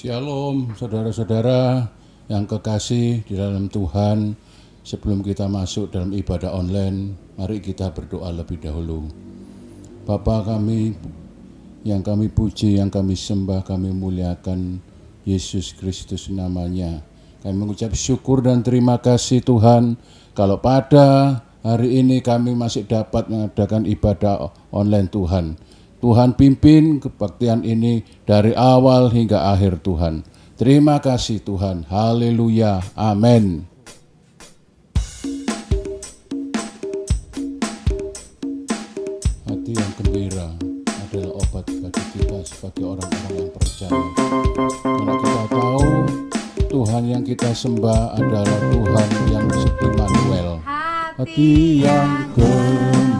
Shalom saudara-saudara yang kekasih di dalam Tuhan Sebelum kita masuk dalam ibadah online Mari kita berdoa lebih dahulu Bapa kami yang kami puji, yang kami sembah, kami muliakan Yesus Kristus namanya Kami mengucap syukur dan terima kasih Tuhan Kalau pada hari ini kami masih dapat mengadakan ibadah online Tuhan Tuhan pimpin kebaktian ini dari awal hingga akhir Tuhan. Terima kasih Tuhan. Haleluya. Amin. Hati yang gembira adalah obat bagi kita sebagai orang-orang yang percaya. Karena kita tahu Tuhan yang kita sembah adalah Tuhan yang Immanuel. Hati yang gembira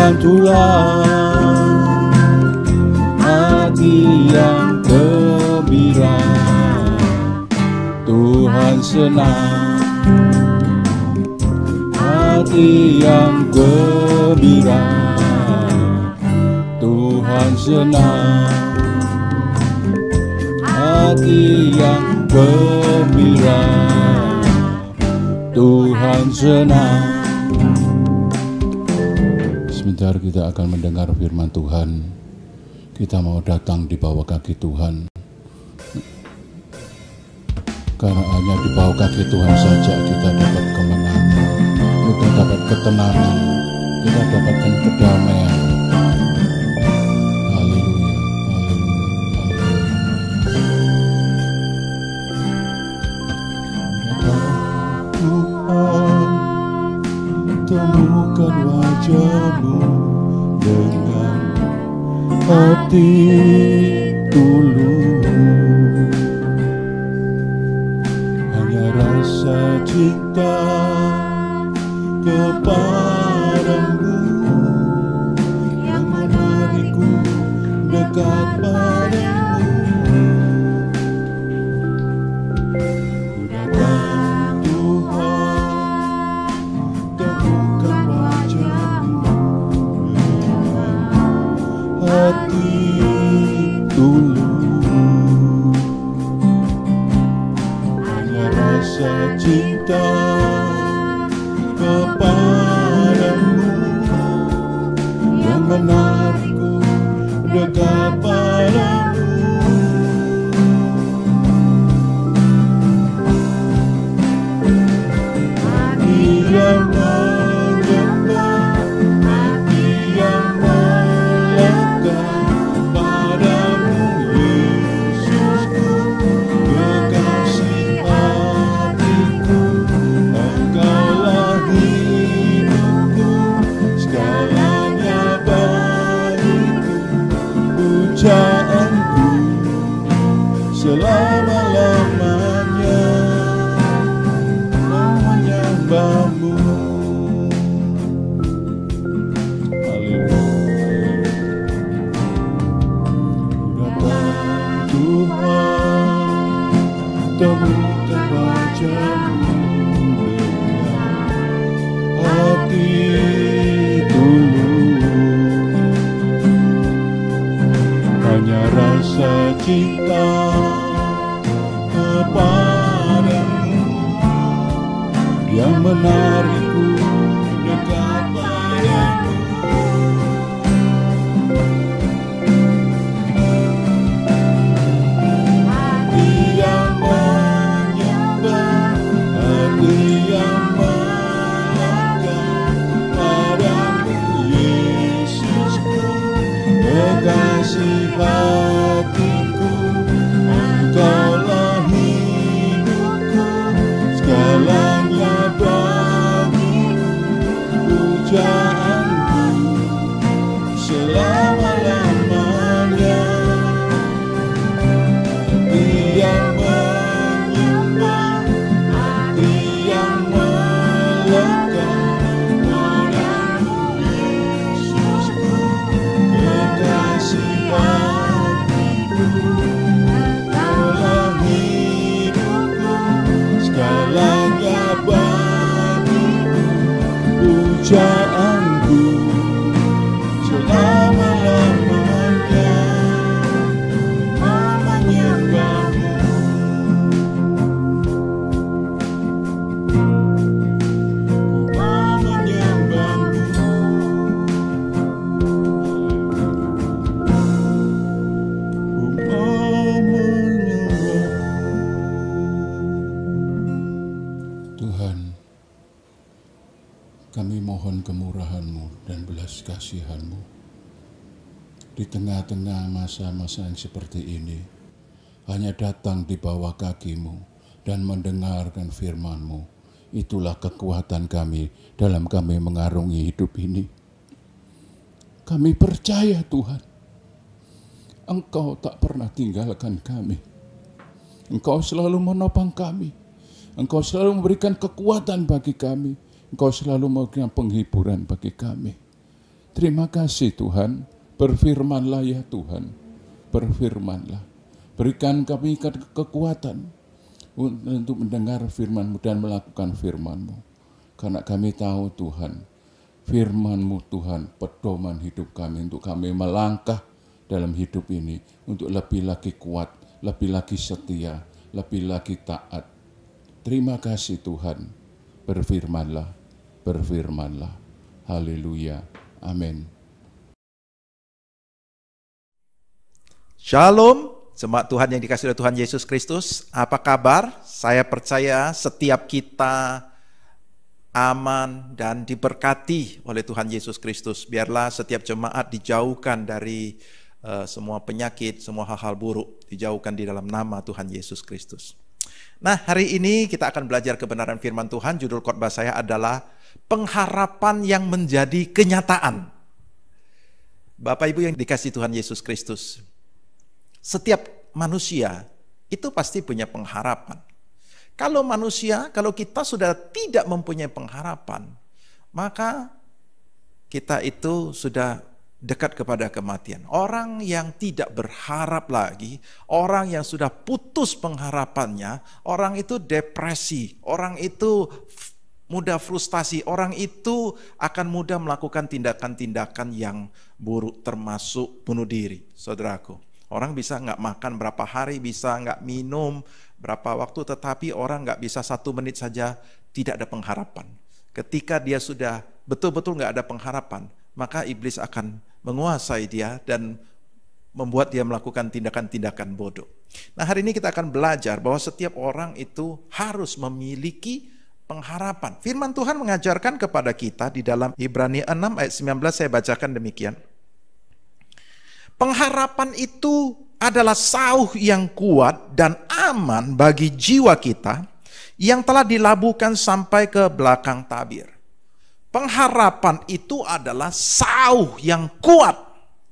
bantulah hati yang gembira Tuhan senang hati yang gembira Tuhan senang hati yang gembira Tuhan senang sebentar kita akan mendengar firman Tuhan. Kita mau datang di bawah kaki Tuhan. Karena hanya di bawah kaki Tuhan saja kita dapat kemenangan, kita dapat ketenangan, kita dapatkan kedamaian, dengan hati tulus tengah masa-masa yang seperti ini hanya datang di bawah kakimu dan mendengarkan firmanmu. Itulah kekuatan kami dalam kami mengarungi hidup ini. Kami percaya Tuhan, Engkau tak pernah tinggalkan kami. Engkau selalu menopang kami. Engkau selalu memberikan kekuatan bagi kami. Engkau selalu memberikan penghiburan bagi kami. Terima kasih Tuhan Berfirmanlah ya Tuhan, berfirmanlah. Berikan kami kekuatan untuk mendengar firman-Mu dan melakukan firman-Mu. Karena kami tahu Tuhan, firman-Mu Tuhan, pedoman hidup kami untuk kami melangkah dalam hidup ini untuk lebih lagi kuat, lebih lagi setia, lebih lagi taat. Terima kasih Tuhan, berfirmanlah, berfirmanlah. Haleluya. Amin. Shalom, jemaat Tuhan yang dikasih oleh Tuhan Yesus Kristus. Apa kabar? Saya percaya setiap kita aman dan diberkati oleh Tuhan Yesus Kristus. Biarlah setiap jemaat dijauhkan dari uh, semua penyakit, semua hal-hal buruk, dijauhkan di dalam nama Tuhan Yesus Kristus. Nah, hari ini kita akan belajar kebenaran firman Tuhan. Judul khotbah saya adalah pengharapan yang menjadi kenyataan. Bapak Ibu yang dikasih Tuhan Yesus Kristus, setiap manusia itu pasti punya pengharapan. Kalau manusia, kalau kita sudah tidak mempunyai pengharapan, maka kita itu sudah dekat kepada kematian. Orang yang tidak berharap lagi, orang yang sudah putus pengharapannya, orang itu depresi, orang itu mudah frustasi, orang itu akan mudah melakukan tindakan-tindakan yang buruk termasuk bunuh diri, saudaraku. Orang bisa nggak makan berapa hari, bisa nggak minum berapa waktu, tetapi orang nggak bisa satu menit saja tidak ada pengharapan. Ketika dia sudah betul-betul nggak ada pengharapan, maka iblis akan menguasai dia dan membuat dia melakukan tindakan-tindakan bodoh. Nah hari ini kita akan belajar bahwa setiap orang itu harus memiliki pengharapan. Firman Tuhan mengajarkan kepada kita di dalam Ibrani 6 ayat 19 saya bacakan demikian. Pengharapan itu adalah sauh yang kuat dan aman bagi jiwa kita yang telah dilabuhkan sampai ke belakang tabir. Pengharapan itu adalah sauh yang kuat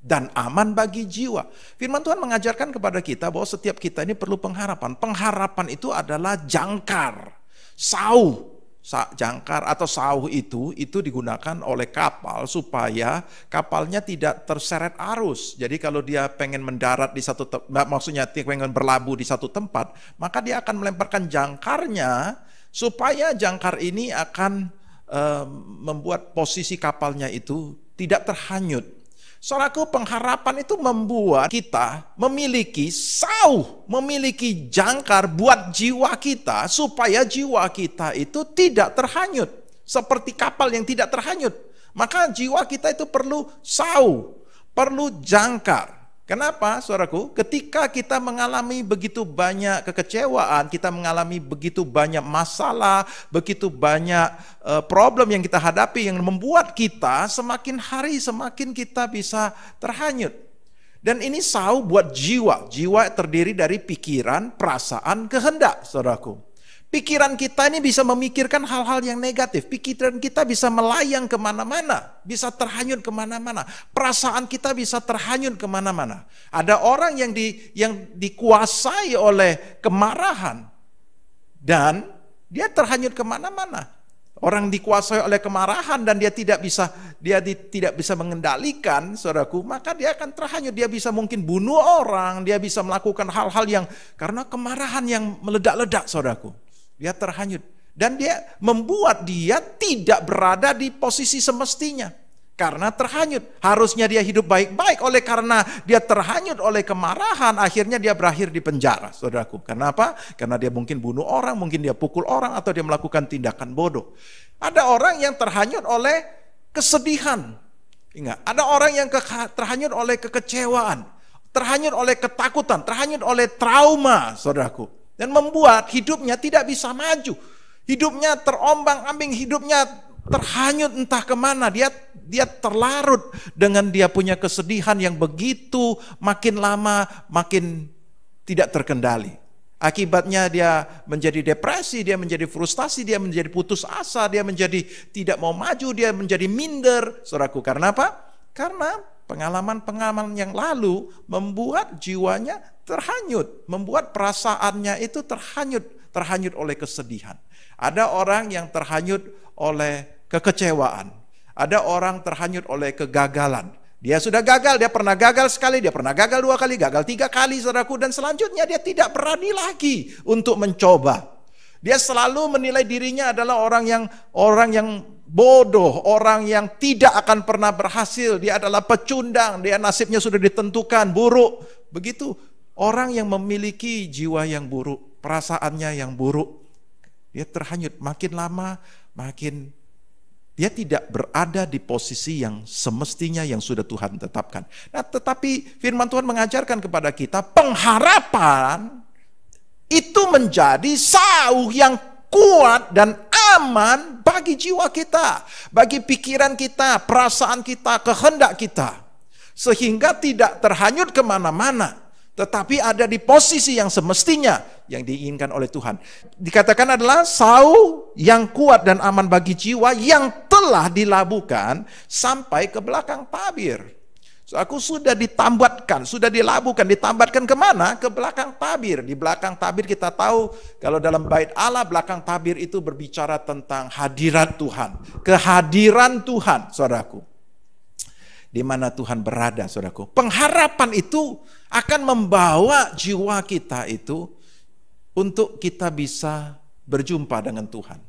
dan aman bagi jiwa. Firman Tuhan mengajarkan kepada kita bahwa setiap kita ini perlu pengharapan. Pengharapan itu adalah jangkar, sauh jangkar atau sauh itu itu digunakan oleh kapal supaya kapalnya tidak terseret arus. Jadi kalau dia pengen mendarat di satu maksudnya pengen berlabuh di satu tempat, maka dia akan melemparkan jangkarnya supaya jangkar ini akan eh, membuat posisi kapalnya itu tidak terhanyut Saudaraku, pengharapan itu membuat kita memiliki sauh, memiliki jangkar buat jiwa kita supaya jiwa kita itu tidak terhanyut seperti kapal yang tidak terhanyut. Maka jiwa kita itu perlu sauh, perlu jangkar. Kenapa, saudaraku? Ketika kita mengalami begitu banyak kekecewaan, kita mengalami begitu banyak masalah, begitu banyak uh, problem yang kita hadapi yang membuat kita semakin hari semakin kita bisa terhanyut. Dan ini sau buat jiwa. Jiwa terdiri dari pikiran, perasaan, kehendak, saudaraku. Pikiran kita ini bisa memikirkan hal-hal yang negatif. Pikiran kita bisa melayang kemana-mana, bisa terhanyut kemana-mana. Perasaan kita bisa terhanyut kemana-mana. Ada orang yang di yang dikuasai oleh kemarahan dan dia terhanyut kemana-mana. Orang dikuasai oleh kemarahan dan dia tidak bisa dia di, tidak bisa mengendalikan, saudaraku, maka dia akan terhanyut. Dia bisa mungkin bunuh orang, dia bisa melakukan hal-hal yang karena kemarahan yang meledak-ledak, saudaraku. Dia terhanyut. Dan dia membuat dia tidak berada di posisi semestinya. Karena terhanyut. Harusnya dia hidup baik-baik. Oleh karena dia terhanyut oleh kemarahan, akhirnya dia berakhir di penjara, saudaraku. Karena apa? Karena dia mungkin bunuh orang, mungkin dia pukul orang, atau dia melakukan tindakan bodoh. Ada orang yang terhanyut oleh kesedihan. Ingat, ada orang yang terhanyut oleh kekecewaan terhanyut oleh ketakutan, terhanyut oleh trauma, saudaraku dan membuat hidupnya tidak bisa maju. Hidupnya terombang-ambing, hidupnya terhanyut entah kemana. Dia dia terlarut dengan dia punya kesedihan yang begitu makin lama makin tidak terkendali. Akibatnya dia menjadi depresi, dia menjadi frustasi, dia menjadi putus asa, dia menjadi tidak mau maju, dia menjadi minder, Suraku, Karena apa? Karena Pengalaman-pengalaman yang lalu membuat jiwanya terhanyut, membuat perasaannya itu terhanyut, terhanyut oleh kesedihan. Ada orang yang terhanyut oleh kekecewaan, ada orang terhanyut oleh kegagalan. Dia sudah gagal, dia pernah gagal sekali, dia pernah gagal dua kali, gagal tiga kali, saudaraku. Dan selanjutnya dia tidak berani lagi untuk mencoba. Dia selalu menilai dirinya adalah orang yang orang yang bodoh, orang yang tidak akan pernah berhasil, dia adalah pecundang, dia nasibnya sudah ditentukan, buruk. Begitu orang yang memiliki jiwa yang buruk, perasaannya yang buruk, dia terhanyut makin lama, makin dia tidak berada di posisi yang semestinya yang sudah Tuhan tetapkan. Nah, tetapi firman Tuhan mengajarkan kepada kita pengharapan itu menjadi sauh yang kuat dan aman bagi jiwa kita, bagi pikiran kita, perasaan kita, kehendak kita. Sehingga tidak terhanyut kemana-mana, tetapi ada di posisi yang semestinya yang diinginkan oleh Tuhan. Dikatakan adalah sau yang kuat dan aman bagi jiwa yang telah dilabuhkan sampai ke belakang tabir. Aku sudah ditambatkan, sudah dilabuhkan, ditambatkan kemana? Ke belakang tabir. Di belakang tabir kita tahu kalau dalam bait Allah belakang tabir itu berbicara tentang hadirat Tuhan, kehadiran Tuhan, saudaraku. Di mana Tuhan berada, saudaraku. Pengharapan itu akan membawa jiwa kita itu untuk kita bisa berjumpa dengan Tuhan.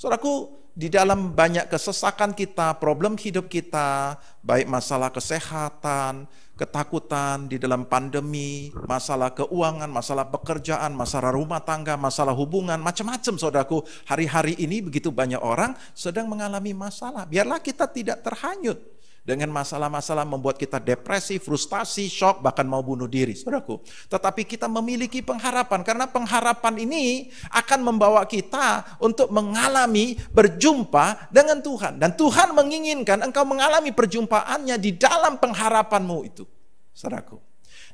Saudaraku, di dalam banyak kesesakan kita, problem hidup kita, baik masalah kesehatan, ketakutan di dalam pandemi, masalah keuangan, masalah pekerjaan, masalah rumah tangga, masalah hubungan, macam-macam saudaraku. Hari-hari ini begitu banyak orang sedang mengalami masalah. Biarlah kita tidak terhanyut dengan masalah-masalah membuat kita depresi, frustasi, shock, bahkan mau bunuh diri, saudaraku. Tetapi kita memiliki pengharapan, karena pengharapan ini akan membawa kita untuk mengalami berjumpa dengan Tuhan. Dan Tuhan menginginkan engkau mengalami perjumpaannya di dalam pengharapanmu itu, saudaraku.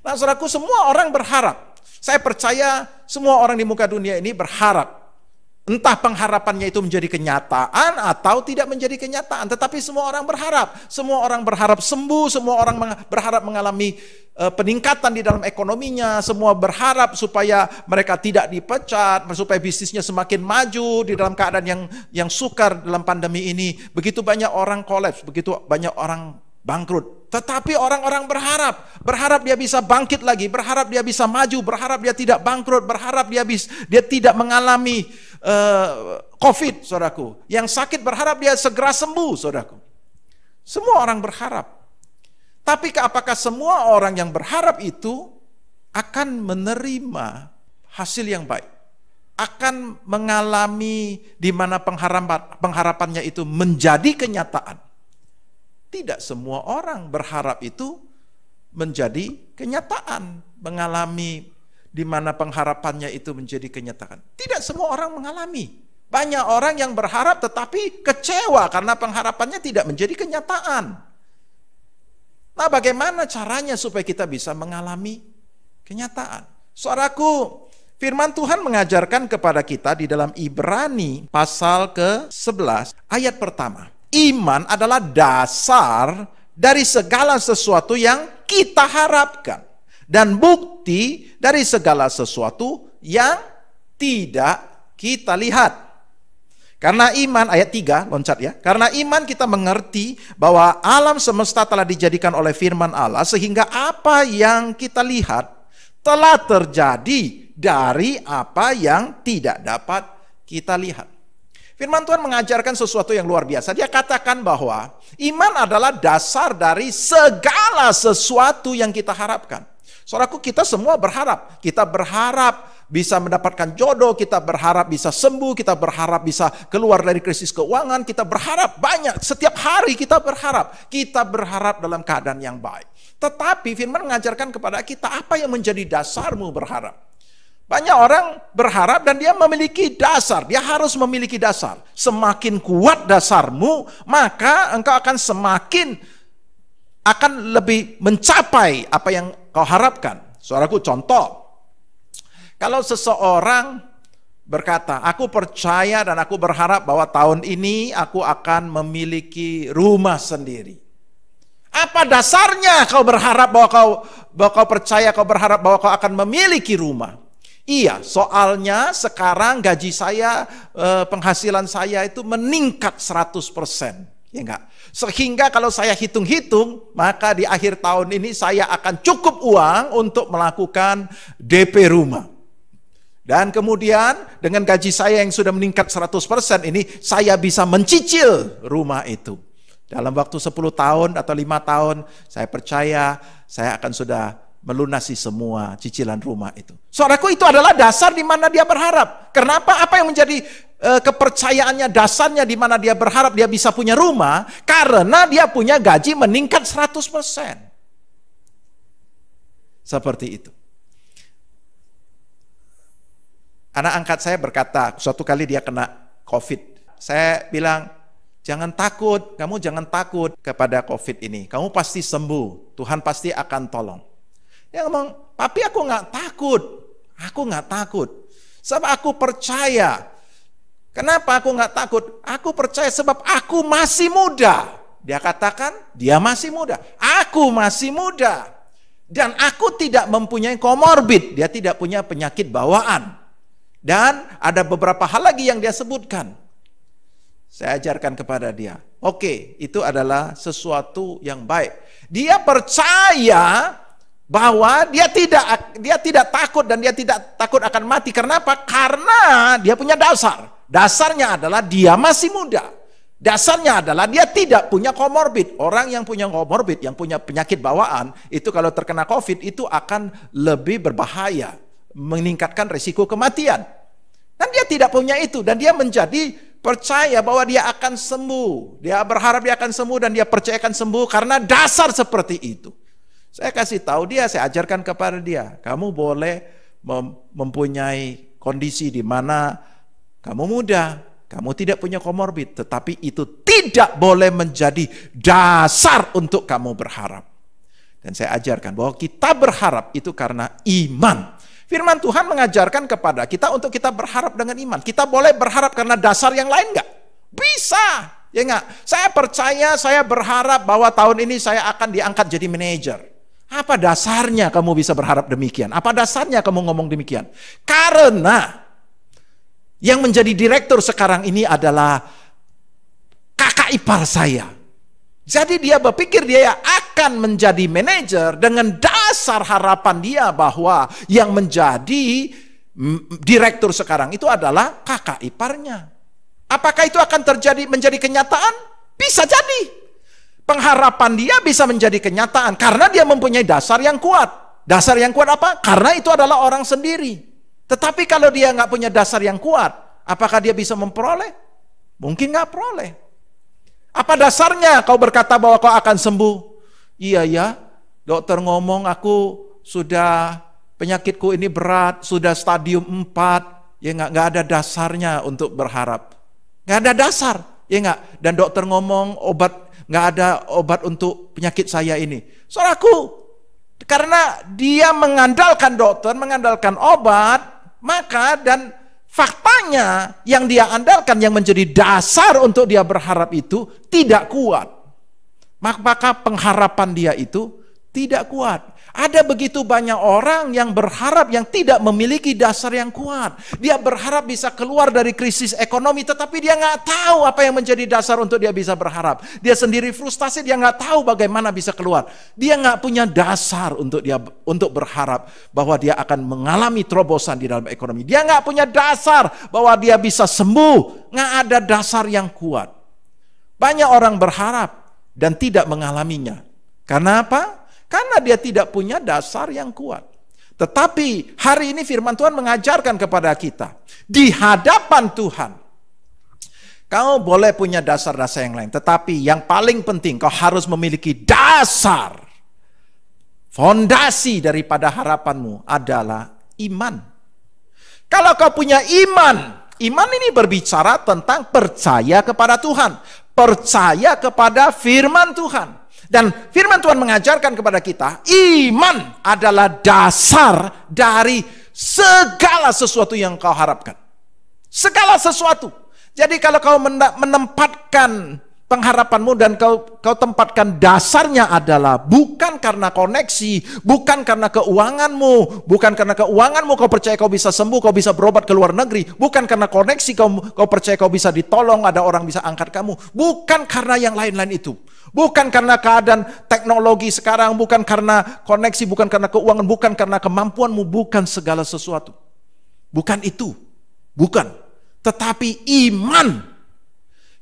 Nah, saudaraku, semua orang berharap. Saya percaya semua orang di muka dunia ini berharap Entah pengharapannya itu menjadi kenyataan atau tidak menjadi kenyataan, tetapi semua orang berharap, semua orang berharap sembuh, semua orang berharap mengalami e, peningkatan di dalam ekonominya, semua berharap supaya mereka tidak dipecat, supaya bisnisnya semakin maju di dalam keadaan yang yang sukar dalam pandemi ini. Begitu banyak orang kolaps, begitu banyak orang bangkrut. Tetapi orang-orang berharap, berharap dia bisa bangkit lagi, berharap dia bisa maju, berharap dia tidak bangkrut, berharap dia bis, dia tidak mengalami uh, COVID, saudaraku. Yang sakit berharap dia segera sembuh, saudaraku. Semua orang berharap. Tapi apakah semua orang yang berharap itu akan menerima hasil yang baik? Akan mengalami di mana pengharapan, pengharapannya itu menjadi kenyataan tidak semua orang berharap itu menjadi kenyataan, mengalami di mana pengharapannya itu menjadi kenyataan. Tidak semua orang mengalami. Banyak orang yang berharap tetapi kecewa karena pengharapannya tidak menjadi kenyataan. Nah, bagaimana caranya supaya kita bisa mengalami kenyataan? Suaraku firman Tuhan mengajarkan kepada kita di dalam Ibrani pasal ke-11 ayat pertama iman adalah dasar dari segala sesuatu yang kita harapkan dan bukti dari segala sesuatu yang tidak kita lihat. Karena iman ayat 3 loncat ya. Karena iman kita mengerti bahwa alam semesta telah dijadikan oleh firman Allah sehingga apa yang kita lihat telah terjadi dari apa yang tidak dapat kita lihat. Firman Tuhan mengajarkan sesuatu yang luar biasa. Dia katakan bahwa iman adalah dasar dari segala sesuatu yang kita harapkan. Saudaraku, kita semua berharap. Kita berharap bisa mendapatkan jodoh, kita berharap bisa sembuh, kita berharap bisa keluar dari krisis keuangan, kita berharap banyak. Setiap hari kita berharap. Kita berharap dalam keadaan yang baik. Tetapi firman mengajarkan kepada kita apa yang menjadi dasarmu berharap. Banyak orang berharap dan dia memiliki dasar. Dia harus memiliki dasar. Semakin kuat dasarmu, maka engkau akan semakin akan lebih mencapai apa yang kau harapkan. Suaraku contoh. Kalau seseorang berkata, aku percaya dan aku berharap bahwa tahun ini aku akan memiliki rumah sendiri. Apa dasarnya kau berharap bahwa kau bahwa kau percaya kau berharap bahwa kau akan memiliki rumah? Iya, soalnya sekarang gaji saya, eh, penghasilan saya itu meningkat 100%. Ya enggak? Sehingga kalau saya hitung-hitung, maka di akhir tahun ini saya akan cukup uang untuk melakukan DP rumah. Dan kemudian dengan gaji saya yang sudah meningkat 100% ini, saya bisa mencicil rumah itu. Dalam waktu 10 tahun atau lima tahun, saya percaya saya akan sudah melunasi semua cicilan rumah itu. Saudaraku itu adalah dasar di mana dia berharap. Kenapa? Apa yang menjadi e, kepercayaannya dasarnya di mana dia berharap dia bisa punya rumah? Karena dia punya gaji meningkat 100%. Seperti itu. Anak angkat saya berkata, suatu kali dia kena COVID. Saya bilang, Jangan takut, kamu jangan takut kepada COVID ini. Kamu pasti sembuh, Tuhan pasti akan tolong. Dia ngomong, tapi aku nggak takut. Aku nggak takut. Sebab aku percaya. Kenapa aku nggak takut? Aku percaya sebab aku masih muda. Dia katakan, dia masih muda. Aku masih muda. Dan aku tidak mempunyai komorbid. Dia tidak punya penyakit bawaan. Dan ada beberapa hal lagi yang dia sebutkan. Saya ajarkan kepada dia. Oke, itu adalah sesuatu yang baik. Dia percaya bahwa dia tidak dia tidak takut dan dia tidak takut akan mati. Kenapa? Karena dia punya dasar. Dasarnya adalah dia masih muda. Dasarnya adalah dia tidak punya komorbid. Orang yang punya komorbid, yang punya penyakit bawaan, itu kalau terkena COVID itu akan lebih berbahaya, meningkatkan risiko kematian. Dan dia tidak punya itu dan dia menjadi percaya bahwa dia akan sembuh. Dia berharap dia akan sembuh dan dia percayakan sembuh karena dasar seperti itu. Saya kasih tahu dia, saya ajarkan kepada dia. Kamu boleh mempunyai kondisi di mana kamu muda, kamu tidak punya komorbid, tetapi itu tidak boleh menjadi dasar untuk kamu berharap. Dan saya ajarkan bahwa kita berharap itu karena iman. Firman Tuhan mengajarkan kepada kita untuk kita berharap dengan iman. Kita boleh berharap karena dasar yang lain enggak? Bisa. Ya enggak? Saya percaya, saya berharap bahwa tahun ini saya akan diangkat jadi manajer. Apa dasarnya kamu bisa berharap demikian? Apa dasarnya kamu ngomong demikian? Karena yang menjadi direktur sekarang ini adalah kakak ipar saya. Jadi dia berpikir dia akan menjadi manajer dengan dasar harapan dia bahwa yang menjadi direktur sekarang itu adalah kakak iparnya. Apakah itu akan terjadi menjadi kenyataan? Bisa jadi. Pengharapan dia bisa menjadi kenyataan karena dia mempunyai dasar yang kuat. Dasar yang kuat apa? Karena itu adalah orang sendiri. Tetapi kalau dia nggak punya dasar yang kuat, apakah dia bisa memperoleh? Mungkin nggak peroleh. Apa dasarnya kau berkata bahwa kau akan sembuh? Iya ya, dokter ngomong aku sudah penyakitku ini berat, sudah stadium 4, ya nggak nggak ada dasarnya untuk berharap. Nggak ada dasar, ya nggak. Dan dokter ngomong obat nggak ada obat untuk penyakit saya ini. Saudaraku, karena dia mengandalkan dokter, mengandalkan obat, maka dan faktanya yang dia andalkan yang menjadi dasar untuk dia berharap itu tidak kuat. Maka pengharapan dia itu tidak kuat. Ada begitu banyak orang yang berharap yang tidak memiliki dasar yang kuat. Dia berharap bisa keluar dari krisis ekonomi, tetapi dia nggak tahu apa yang menjadi dasar untuk dia bisa berharap. Dia sendiri frustasi, dia nggak tahu bagaimana bisa keluar. Dia nggak punya dasar untuk dia untuk berharap bahwa dia akan mengalami terobosan di dalam ekonomi. Dia nggak punya dasar bahwa dia bisa sembuh. Nggak ada dasar yang kuat. Banyak orang berharap dan tidak mengalaminya. Karena apa? Karena dia tidak punya dasar yang kuat. Tetapi hari ini firman Tuhan mengajarkan kepada kita. Di hadapan Tuhan. Kau boleh punya dasar-dasar yang lain. Tetapi yang paling penting kau harus memiliki dasar. Fondasi daripada harapanmu adalah iman. Kalau kau punya iman, iman ini berbicara tentang percaya kepada Tuhan percaya kepada firman Tuhan. Dan firman Tuhan mengajarkan kepada kita, iman adalah dasar dari segala sesuatu yang kau harapkan. Segala sesuatu. Jadi kalau kau menempatkan pengharapanmu dan kau kau tempatkan dasarnya adalah bukan karena koneksi, bukan karena keuanganmu, bukan karena keuanganmu kau percaya kau bisa sembuh, kau bisa berobat ke luar negeri, bukan karena koneksi kau kau percaya kau bisa ditolong, ada orang bisa angkat kamu, bukan karena yang lain-lain itu. Bukan karena keadaan teknologi sekarang, bukan karena koneksi, bukan karena keuangan, bukan karena kemampuanmu, bukan segala sesuatu. Bukan itu. Bukan. Tetapi iman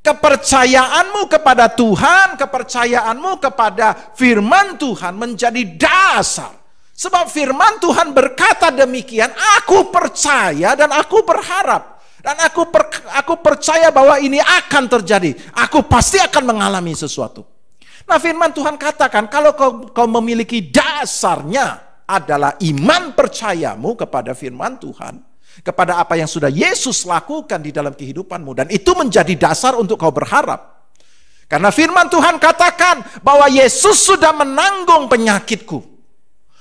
kepercayaanmu kepada Tuhan, kepercayaanmu kepada firman Tuhan menjadi dasar. Sebab firman Tuhan berkata demikian, aku percaya dan aku berharap. Dan aku per, aku percaya bahwa ini akan terjadi. Aku pasti akan mengalami sesuatu. Nah firman Tuhan katakan, kalau kau, kau memiliki dasarnya adalah iman percayamu kepada firman Tuhan, kepada apa yang sudah Yesus lakukan di dalam kehidupanmu dan itu menjadi dasar untuk kau berharap. Karena firman Tuhan katakan bahwa Yesus sudah menanggung penyakitku.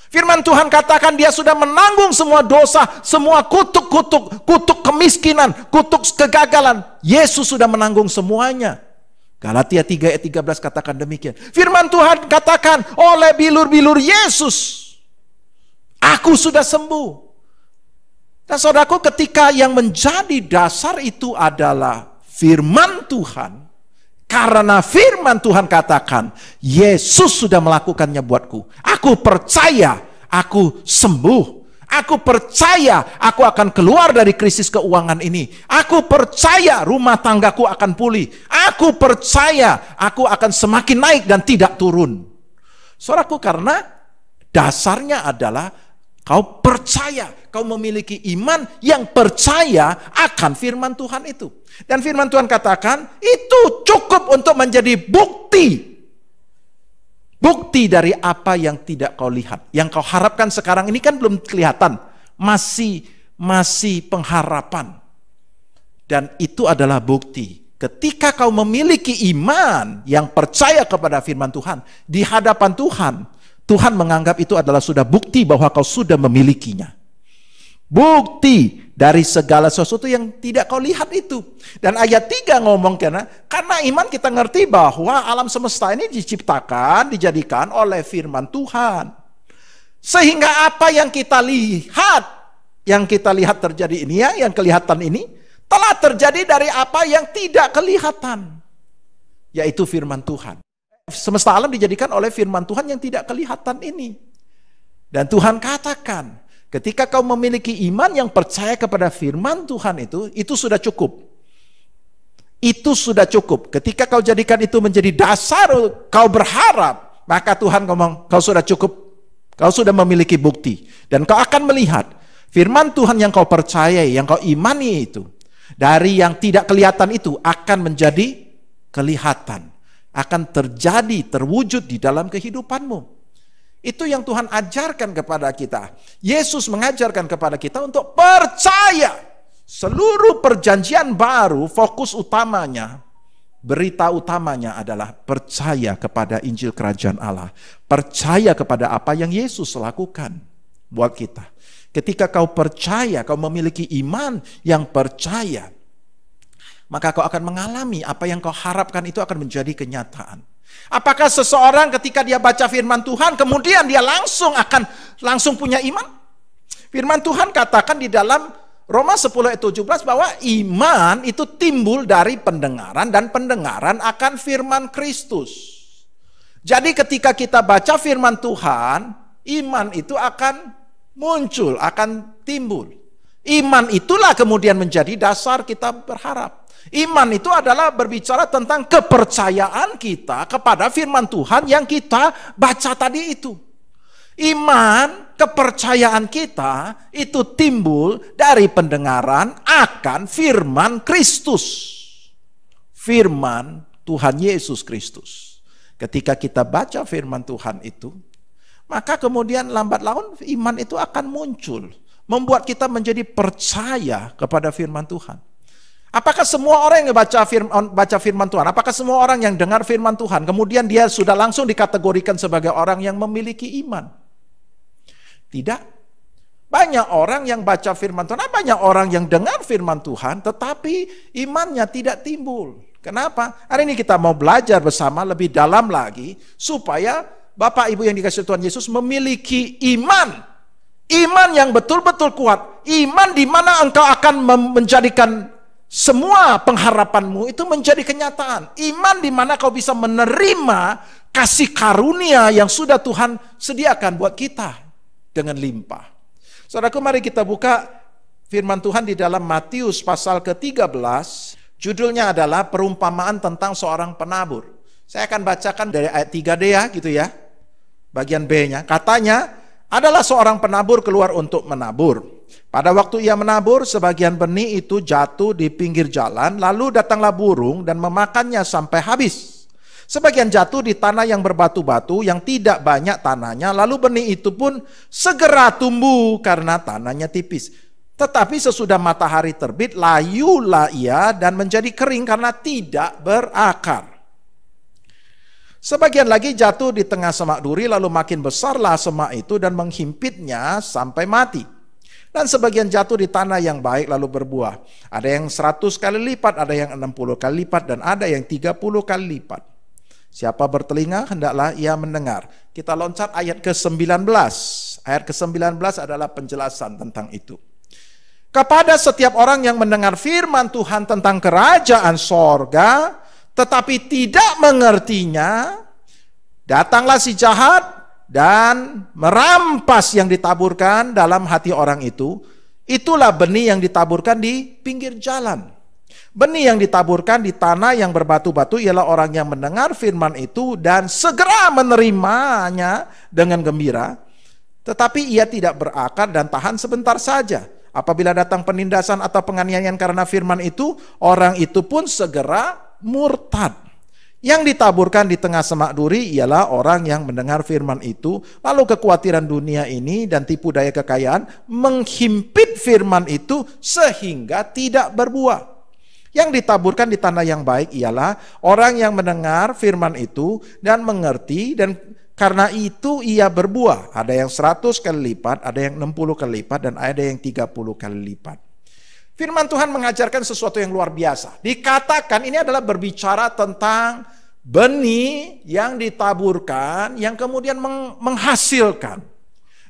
Firman Tuhan katakan dia sudah menanggung semua dosa, semua kutuk-kutuk, kutuk kemiskinan, kutuk kegagalan. Yesus sudah menanggung semuanya. Galatia 3 ayat 13 katakan demikian. Firman Tuhan katakan oleh bilur-bilur Yesus. Aku sudah sembuh. Dan saudaraku ketika yang menjadi dasar itu adalah firman Tuhan, karena firman Tuhan katakan, Yesus sudah melakukannya buatku. Aku percaya, aku sembuh. Aku percaya aku akan keluar dari krisis keuangan ini. Aku percaya rumah tanggaku akan pulih. Aku percaya aku akan semakin naik dan tidak turun. Saudaraku karena dasarnya adalah Kau percaya, kau memiliki iman yang percaya akan firman Tuhan itu. Dan firman Tuhan katakan, itu cukup untuk menjadi bukti. Bukti dari apa yang tidak kau lihat. Yang kau harapkan sekarang ini kan belum kelihatan. Masih masih pengharapan. Dan itu adalah bukti. Ketika kau memiliki iman yang percaya kepada firman Tuhan, di hadapan Tuhan, Tuhan menganggap itu adalah sudah bukti bahwa kau sudah memilikinya. Bukti dari segala sesuatu yang tidak kau lihat itu. Dan ayat 3 ngomong karena karena iman kita ngerti bahwa alam semesta ini diciptakan, dijadikan oleh firman Tuhan. Sehingga apa yang kita lihat, yang kita lihat terjadi ini ya, yang kelihatan ini telah terjadi dari apa yang tidak kelihatan, yaitu firman Tuhan semesta alam dijadikan oleh firman Tuhan yang tidak kelihatan ini. Dan Tuhan katakan, ketika kau memiliki iman yang percaya kepada firman Tuhan itu, itu sudah cukup. Itu sudah cukup. Ketika kau jadikan itu menjadi dasar kau berharap, maka Tuhan ngomong, kau sudah cukup. Kau sudah memiliki bukti. Dan kau akan melihat firman Tuhan yang kau percayai, yang kau imani itu. Dari yang tidak kelihatan itu akan menjadi kelihatan akan terjadi, terwujud di dalam kehidupanmu. Itu yang Tuhan ajarkan kepada kita. Yesus mengajarkan kepada kita untuk percaya. Seluruh perjanjian baru fokus utamanya berita utamanya adalah percaya kepada Injil Kerajaan Allah, percaya kepada apa yang Yesus lakukan buat kita. Ketika kau percaya, kau memiliki iman yang percaya, maka kau akan mengalami apa yang kau harapkan itu akan menjadi kenyataan. Apakah seseorang ketika dia baca firman Tuhan kemudian dia langsung akan langsung punya iman? Firman Tuhan katakan di dalam Roma 10 ayat 17 bahwa iman itu timbul dari pendengaran dan pendengaran akan firman Kristus. Jadi ketika kita baca firman Tuhan, iman itu akan muncul, akan timbul. Iman itulah kemudian menjadi dasar kita berharap. Iman itu adalah berbicara tentang kepercayaan kita kepada firman Tuhan yang kita baca tadi itu. Iman, kepercayaan kita itu timbul dari pendengaran akan firman Kristus. Firman Tuhan Yesus Kristus. Ketika kita baca firman Tuhan itu, maka kemudian lambat laun iman itu akan muncul membuat kita menjadi percaya kepada firman Tuhan. Apakah semua orang yang baca firman, baca firman Tuhan, apakah semua orang yang dengar firman Tuhan, kemudian dia sudah langsung dikategorikan sebagai orang yang memiliki iman? Tidak. Banyak orang yang baca firman Tuhan, nah, banyak orang yang dengar firman Tuhan, tetapi imannya tidak timbul. Kenapa? Hari ini kita mau belajar bersama lebih dalam lagi, supaya Bapak Ibu yang dikasih Tuhan Yesus memiliki iman Iman yang betul-betul kuat, iman di mana engkau akan menjadikan semua pengharapanmu itu menjadi kenyataan. Iman di mana kau bisa menerima kasih karunia yang sudah Tuhan sediakan buat kita dengan limpah. Saudaraku mari kita buka firman Tuhan di dalam Matius pasal ke-13. Judulnya adalah perumpamaan tentang seorang penabur. Saya akan bacakan dari ayat 3D ya gitu ya. Bagian B-nya. Katanya, adalah seorang penabur keluar untuk menabur. Pada waktu ia menabur, sebagian benih itu jatuh di pinggir jalan, lalu datanglah burung dan memakannya sampai habis. Sebagian jatuh di tanah yang berbatu-batu, yang tidak banyak tanahnya, lalu benih itu pun segera tumbuh karena tanahnya tipis. Tetapi sesudah matahari terbit, layulah ia dan menjadi kering karena tidak berakar. Sebagian lagi jatuh di tengah semak duri lalu makin besarlah semak itu dan menghimpitnya sampai mati. Dan sebagian jatuh di tanah yang baik lalu berbuah. Ada yang 100 kali lipat, ada yang enam puluh kali lipat, dan ada yang tiga puluh kali lipat. Siapa bertelinga, hendaklah ia mendengar. Kita loncat ayat ke-19. Ayat ke-19 adalah penjelasan tentang itu. Kepada setiap orang yang mendengar firman Tuhan tentang kerajaan sorga, tetapi tidak mengertinya, datanglah si jahat dan merampas yang ditaburkan dalam hati orang itu. Itulah benih yang ditaburkan di pinggir jalan. Benih yang ditaburkan di tanah yang berbatu-batu ialah orang yang mendengar firman itu dan segera menerimanya dengan gembira, tetapi ia tidak berakar dan tahan sebentar saja. Apabila datang penindasan atau penganiayaan karena firman itu, orang itu pun segera murtad. Yang ditaburkan di tengah semak duri ialah orang yang mendengar firman itu, lalu kekhawatiran dunia ini dan tipu daya kekayaan menghimpit firman itu sehingga tidak berbuah. Yang ditaburkan di tanah yang baik ialah orang yang mendengar firman itu dan mengerti dan karena itu ia berbuah. Ada yang 100 kali lipat, ada yang 60 kali lipat, dan ada yang 30 kali lipat. Firman Tuhan mengajarkan sesuatu yang luar biasa. Dikatakan ini adalah berbicara tentang benih yang ditaburkan yang kemudian menghasilkan.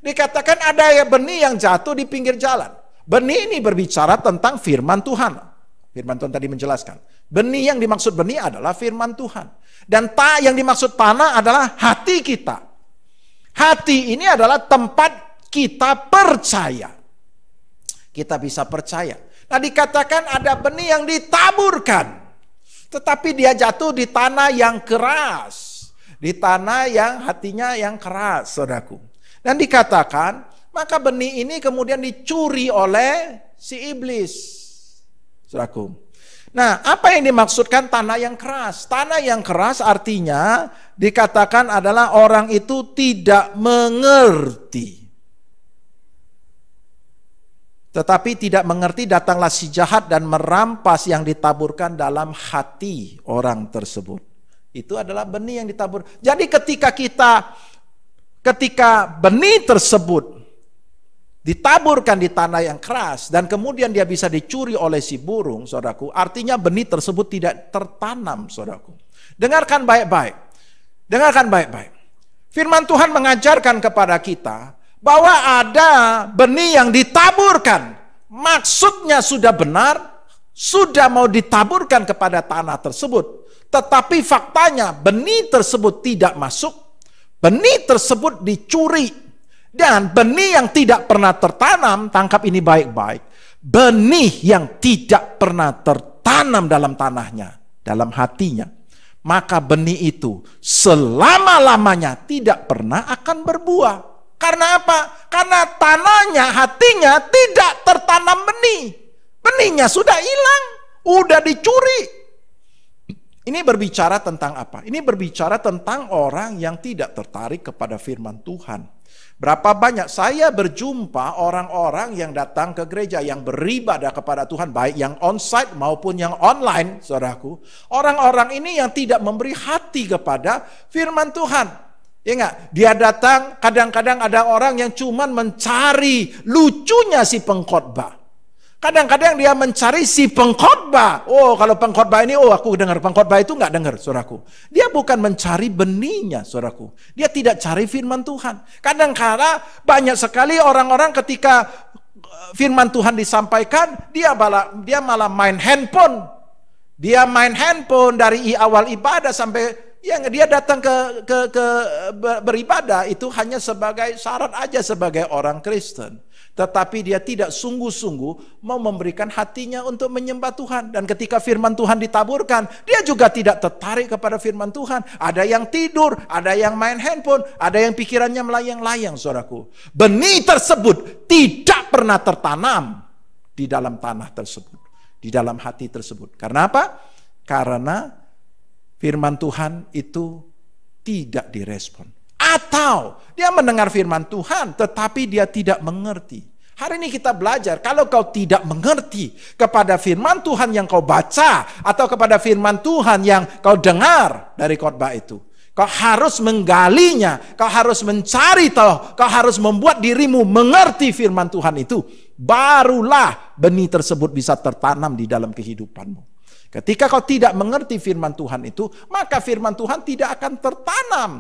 Dikatakan ada ya benih yang jatuh di pinggir jalan. Benih ini berbicara tentang firman Tuhan. Firman Tuhan tadi menjelaskan. Benih yang dimaksud benih adalah firman Tuhan. Dan ta yang dimaksud tanah adalah hati kita. Hati ini adalah tempat kita percaya. Kita bisa percaya Nah dikatakan ada benih yang ditaburkan. Tetapi dia jatuh di tanah yang keras. Di tanah yang hatinya yang keras, saudaraku. Dan dikatakan, maka benih ini kemudian dicuri oleh si iblis. Saudaraku. Nah, apa yang dimaksudkan tanah yang keras? Tanah yang keras artinya dikatakan adalah orang itu tidak mengerti. Tetapi tidak mengerti datanglah si jahat dan merampas yang ditaburkan dalam hati orang tersebut. Itu adalah benih yang ditabur. Jadi ketika kita ketika benih tersebut ditaburkan di tanah yang keras dan kemudian dia bisa dicuri oleh si burung, Saudaraku, artinya benih tersebut tidak tertanam, Saudaraku. Dengarkan baik-baik. Dengarkan baik-baik. Firman Tuhan mengajarkan kepada kita bahwa ada benih yang ditaburkan. Maksudnya sudah benar, sudah mau ditaburkan kepada tanah tersebut. Tetapi faktanya benih tersebut tidak masuk, benih tersebut dicuri. Dan benih yang tidak pernah tertanam, tangkap ini baik-baik. Benih yang tidak pernah tertanam dalam tanahnya, dalam hatinya. Maka benih itu selama-lamanya tidak pernah akan berbuah. Karena apa? Karena tanahnya, hatinya tidak tertanam benih. Benihnya sudah hilang, udah dicuri. Ini berbicara tentang apa? Ini berbicara tentang orang yang tidak tertarik kepada firman Tuhan. Berapa banyak saya berjumpa orang-orang yang datang ke gereja yang beribadah kepada Tuhan, baik yang onsite maupun yang online, saudaraku. Orang-orang ini yang tidak memberi hati kepada firman Tuhan. Ya enggak? Dia datang, kadang-kadang ada orang yang cuma mencari lucunya si pengkhotbah. Kadang-kadang dia mencari si pengkhotbah. Oh, kalau pengkhotbah ini, oh aku dengar pengkhotbah itu enggak dengar, suaraku. Dia bukan mencari benihnya, suaraku. Dia tidak cari firman Tuhan. Kadang-kadang banyak sekali orang-orang ketika eh, firman Tuhan disampaikan, dia malah dia malah main handphone. Dia main handphone dari awal ibadah sampai yang dia datang ke, ke, ke beribadah itu hanya sebagai syarat aja sebagai orang Kristen. Tetapi dia tidak sungguh-sungguh mau memberikan hatinya untuk menyembah Tuhan. Dan ketika firman Tuhan ditaburkan, dia juga tidak tertarik kepada firman Tuhan. Ada yang tidur, ada yang main handphone, ada yang pikirannya melayang-layang, saudaraku. Benih tersebut tidak pernah tertanam di dalam tanah tersebut, di dalam hati tersebut. Karena apa? Karena firman Tuhan itu tidak direspon. Atau dia mendengar firman Tuhan tetapi dia tidak mengerti. Hari ini kita belajar, kalau kau tidak mengerti kepada firman Tuhan yang kau baca atau kepada firman Tuhan yang kau dengar dari khotbah itu, kau harus menggalinya, kau harus mencari tahu, kau harus membuat dirimu mengerti firman Tuhan itu, barulah benih tersebut bisa tertanam di dalam kehidupanmu. Ketika kau tidak mengerti firman Tuhan itu, maka firman Tuhan tidak akan tertanam.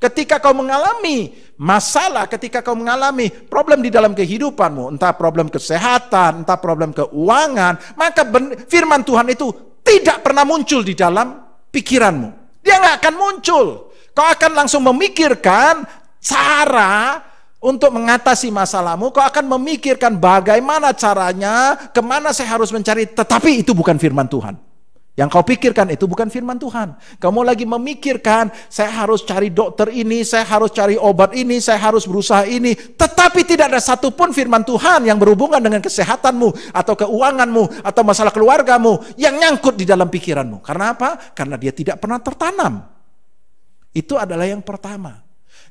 Ketika kau mengalami masalah, ketika kau mengalami problem di dalam kehidupanmu, entah problem kesehatan, entah problem keuangan, maka firman Tuhan itu tidak pernah muncul di dalam pikiranmu. Dia nggak akan muncul. Kau akan langsung memikirkan cara untuk mengatasi masalahmu, kau akan memikirkan bagaimana caranya, kemana saya harus mencari, tetapi itu bukan firman Tuhan. Yang kau pikirkan itu bukan firman Tuhan. Kamu lagi memikirkan, saya harus cari dokter ini, saya harus cari obat ini, saya harus berusaha ini. Tetapi tidak ada satupun firman Tuhan yang berhubungan dengan kesehatanmu, atau keuanganmu, atau masalah keluargamu, yang nyangkut di dalam pikiranmu. Karena apa? Karena dia tidak pernah tertanam. Itu adalah yang pertama.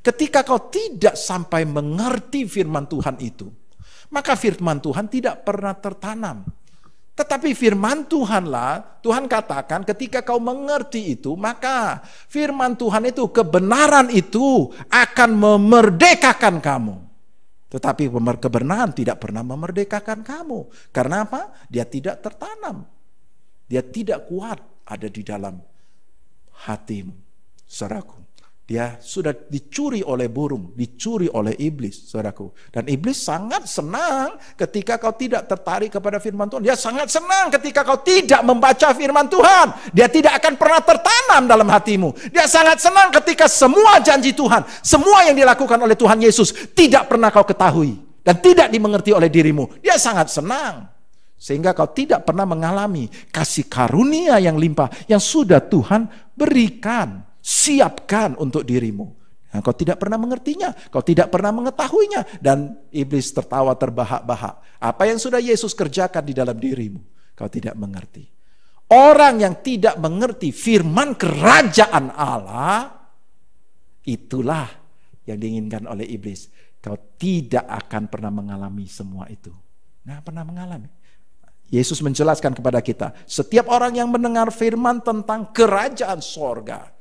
Ketika kau tidak sampai mengerti firman Tuhan itu, maka firman Tuhan tidak pernah tertanam. Tetapi firman Tuhanlah, Tuhan katakan ketika kau mengerti itu, maka firman Tuhan itu, kebenaran itu akan memerdekakan kamu. Tetapi kebenaran tidak pernah memerdekakan kamu. Karena apa? Dia tidak tertanam. Dia tidak kuat ada di dalam hatimu, saudaraku. Dia sudah dicuri oleh burung, dicuri oleh iblis, saudaraku. Dan iblis sangat senang ketika kau tidak tertarik kepada firman Tuhan. Dia sangat senang ketika kau tidak membaca firman Tuhan. Dia tidak akan pernah tertanam dalam hatimu. Dia sangat senang ketika semua janji Tuhan, semua yang dilakukan oleh Tuhan Yesus tidak pernah kau ketahui dan tidak dimengerti oleh dirimu. Dia sangat senang sehingga kau tidak pernah mengalami kasih karunia yang limpah yang sudah Tuhan berikan siapkan untuk dirimu. Nah, kau tidak pernah mengertinya, kau tidak pernah mengetahuinya, dan iblis tertawa terbahak-bahak. Apa yang sudah Yesus kerjakan di dalam dirimu, kau tidak mengerti. Orang yang tidak mengerti firman kerajaan Allah, itulah yang diinginkan oleh iblis. Kau tidak akan pernah mengalami semua itu. Nah, pernah mengalami. Yesus menjelaskan kepada kita, setiap orang yang mendengar firman tentang kerajaan sorga,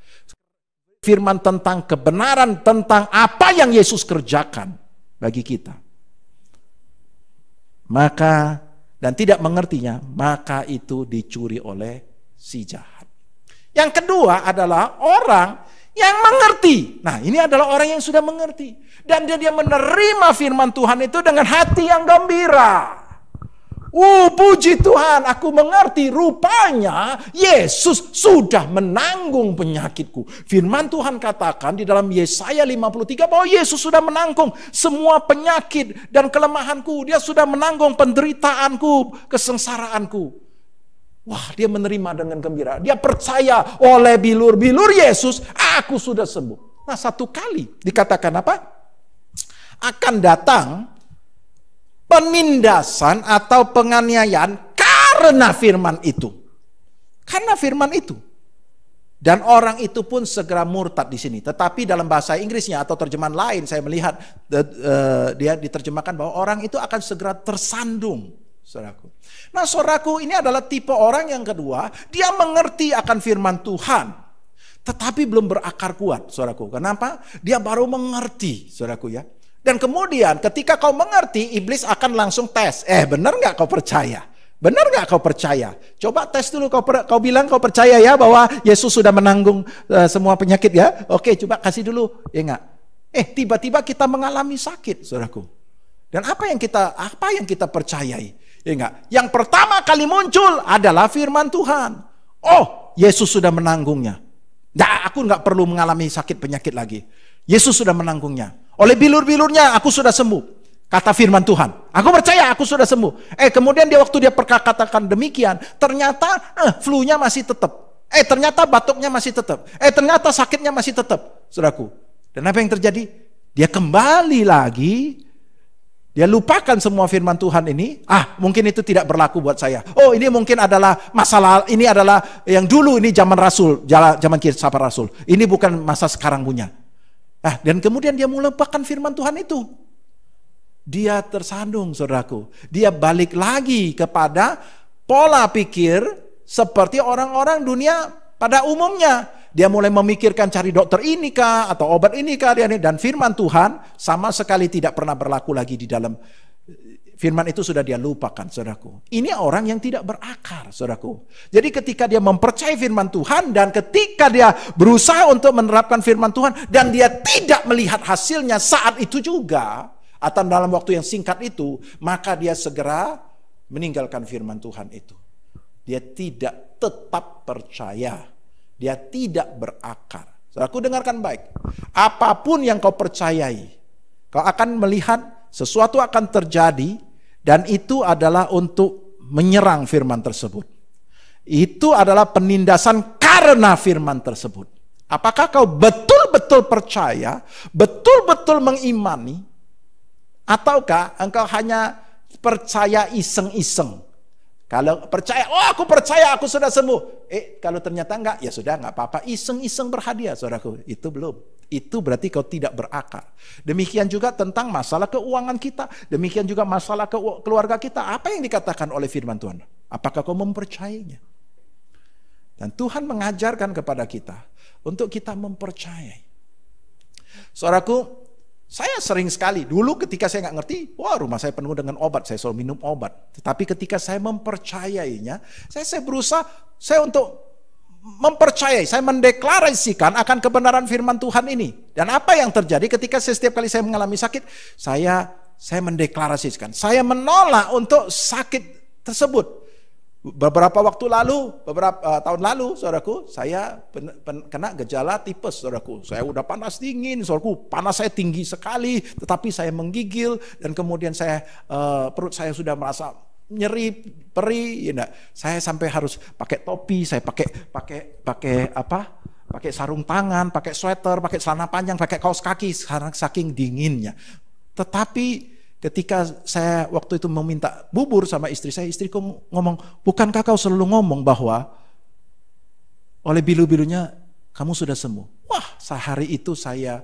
firman tentang kebenaran, tentang apa yang Yesus kerjakan bagi kita. Maka, dan tidak mengertinya, maka itu dicuri oleh si jahat. Yang kedua adalah orang yang mengerti. Nah ini adalah orang yang sudah mengerti. Dan dia, dia menerima firman Tuhan itu dengan hati yang gembira. Uh, puji Tuhan, aku mengerti rupanya Yesus sudah menanggung penyakitku. Firman Tuhan katakan di dalam Yesaya 53 bahwa Yesus sudah menanggung semua penyakit dan kelemahanku. Dia sudah menanggung penderitaanku, kesengsaraanku. Wah, dia menerima dengan gembira. Dia percaya oleh bilur-bilur Yesus, aku sudah sembuh. Nah, satu kali dikatakan apa? Akan datang penindasan atau penganiayaan karena firman itu. Karena firman itu. Dan orang itu pun segera murtad di sini. Tetapi dalam bahasa Inggrisnya atau terjemahan lain saya melihat uh, dia diterjemahkan bahwa orang itu akan segera tersandung, Soraku. Nah, soraku ini adalah tipe orang yang kedua, dia mengerti akan firman Tuhan, tetapi belum berakar kuat, soraku. Kenapa? Dia baru mengerti, soraku ya. Dan kemudian ketika kau mengerti, iblis akan langsung tes. Eh benar nggak kau percaya? Benar nggak kau percaya? Coba tes dulu kau per, kau bilang kau percaya ya bahwa Yesus sudah menanggung uh, semua penyakit ya. Oke, coba kasih dulu. Ya enggak? Eh, tiba-tiba kita mengalami sakit, Saudaraku. Dan apa yang kita apa yang kita percayai? Ya enggak? Yang pertama kali muncul adalah firman Tuhan. Oh, Yesus sudah menanggungnya. Nah, aku nggak perlu mengalami sakit penyakit lagi. Yesus sudah menanggungnya. Oleh bilur-bilurnya aku sudah sembuh. Kata firman Tuhan. Aku percaya aku sudah sembuh. Eh kemudian dia waktu dia perkatakan demikian. Ternyata eh, flu-nya masih tetap. Eh ternyata batuknya masih tetap. Eh ternyata sakitnya masih tetap. Saudaraku. Dan apa yang terjadi? Dia kembali lagi dia lupakan semua firman Tuhan ini. Ah, mungkin itu tidak berlaku buat saya. Oh, ini mungkin adalah masalah ini adalah yang dulu ini zaman Rasul, zaman kisah para Rasul. Ini bukan masa sekarang punya. Nah, dan kemudian dia melupakan firman Tuhan itu. Dia tersandung, saudaraku. Dia balik lagi kepada pola pikir seperti orang-orang dunia pada umumnya. Dia mulai memikirkan cari dokter ini kah atau obat ini kah dan firman Tuhan sama sekali tidak pernah berlaku lagi di dalam Firman itu sudah dia lupakan, saudaraku. Ini orang yang tidak berakar, saudaraku. Jadi ketika dia mempercayai firman Tuhan dan ketika dia berusaha untuk menerapkan firman Tuhan dan dia tidak melihat hasilnya saat itu juga atau dalam waktu yang singkat itu, maka dia segera meninggalkan firman Tuhan itu. Dia tidak tetap percaya. Dia tidak berakar. Saudaraku dengarkan baik. Apapun yang kau percayai, kau akan melihat sesuatu akan terjadi dan itu adalah untuk menyerang firman tersebut. Itu adalah penindasan karena firman tersebut. Apakah kau betul-betul percaya, betul-betul mengimani, ataukah engkau hanya percaya iseng-iseng? Kalau percaya, oh aku percaya aku sudah sembuh. Eh, kalau ternyata enggak, ya sudah enggak apa-apa. Iseng-iseng berhadiah, saudaraku. Itu belum itu berarti kau tidak berakar. Demikian juga tentang masalah keuangan kita, demikian juga masalah keluarga kita. Apa yang dikatakan oleh firman Tuhan? Apakah kau mempercayainya? Dan Tuhan mengajarkan kepada kita untuk kita mempercayai. Saudaraku, saya sering sekali, dulu ketika saya nggak ngerti, wah rumah saya penuh dengan obat, saya selalu minum obat. Tetapi ketika saya mempercayainya, saya, saya berusaha, saya untuk mempercayai, saya mendeklarasikan akan kebenaran firman Tuhan ini. Dan apa yang terjadi ketika setiap kali saya mengalami sakit, saya saya mendeklarasikan, saya menolak untuk sakit tersebut. Beberapa waktu lalu, beberapa uh, tahun lalu, saudaraku, saya pen, pen, kena gejala tipes, saudaraku. Saya udah panas dingin, saudaraku, panas saya tinggi sekali, tetapi saya menggigil dan kemudian saya uh, perut saya sudah merasa nyeri perih ya enggak. saya sampai harus pakai topi saya pakai pakai pakai apa pakai sarung tangan pakai sweater pakai celana panjang pakai kaos kaki sekarang saking dinginnya tetapi ketika saya waktu itu meminta bubur sama istri saya istriku ngomong bukankah kau selalu ngomong bahwa oleh bilu-bilunya kamu sudah sembuh wah sehari itu saya